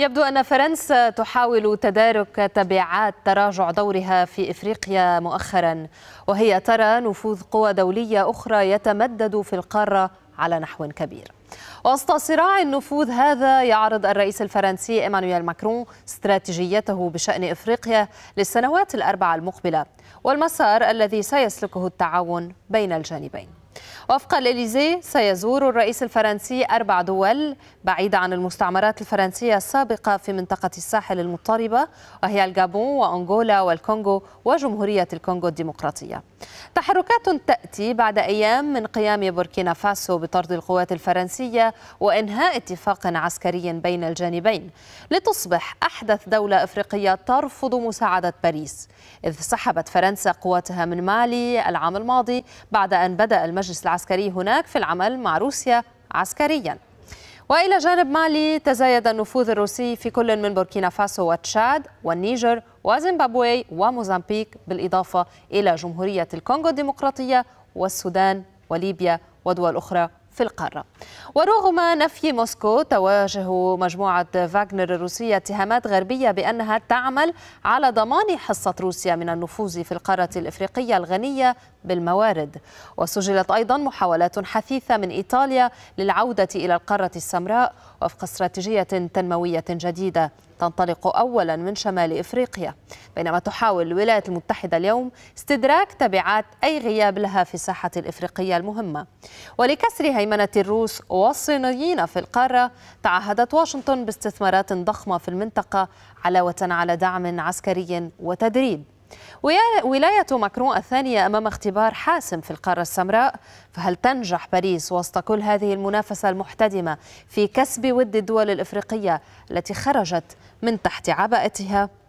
يبدو أن فرنسا تحاول تدارك تبعات تراجع دورها في إفريقيا مؤخرا وهي ترى نفوذ قوى دولية أخرى يتمدد في القارة على نحو كبير وسط صراع النفوذ هذا يعرض الرئيس الفرنسي ايمانويل ماكرون استراتيجيته بشان افريقيا للسنوات الاربعه المقبله والمسار الذي سيسلكه التعاون بين الجانبين وفق الإليزي سيزور الرئيس الفرنسي أربع دول بعيدة عن المستعمرات الفرنسية السابقة في منطقة الساحل المضطربة وهي الجابون وأنغولا والكونغو وجمهورية الكونغو الديمقراطية تحركات تأتي بعد أيام من قيام بوركينا فاسو بطرد القوات الفرنسية الروسية وإنهاء اتفاق عسكري بين الجانبين لتصبح أحدث دولة إفريقية ترفض مساعدة باريس إذ سحبت فرنسا قواتها من مالي العام الماضي بعد أن بدأ المجلس العسكري هناك في العمل مع روسيا عسكرياً وإلى جانب مالي تزايد النفوذ الروسي في كل من بوركينا فاسو وتشاد والنيجر وزيمبابوي وموزمبيق بالإضافة إلى جمهورية الكونغو الديمقراطية والسودان وليبيا ودول أخرى في القارة ورغم نفي موسكو تواجه مجموعة فاغنر الروسية اتهامات غربية بأنها تعمل على ضمان حصة روسيا من النفوذ في القارة الإفريقية الغنية بالموارد وسجلت أيضا محاولات حثيثة من إيطاليا للعودة إلى القارة السمراء وفق استراتيجية تنموية جديدة تنطلق أولا من شمال إفريقيا بينما تحاول الولايات المتحدة اليوم استدراك تبعات أي غياب لها في الساحة الإفريقية المهمة ولكسر هيمنة الروس والصينيين في القارة تعهدت واشنطن باستثمارات ضخمة في المنطقة علاوة على دعم عسكري وتدريب ولاية ماكرون الثانية أمام اختبار حاسم في القارة السمراء فهل تنجح باريس وسط كل هذه المنافسة المحتدمة في كسب ود الدول الإفريقية التي خرجت من تحت عباءتها؟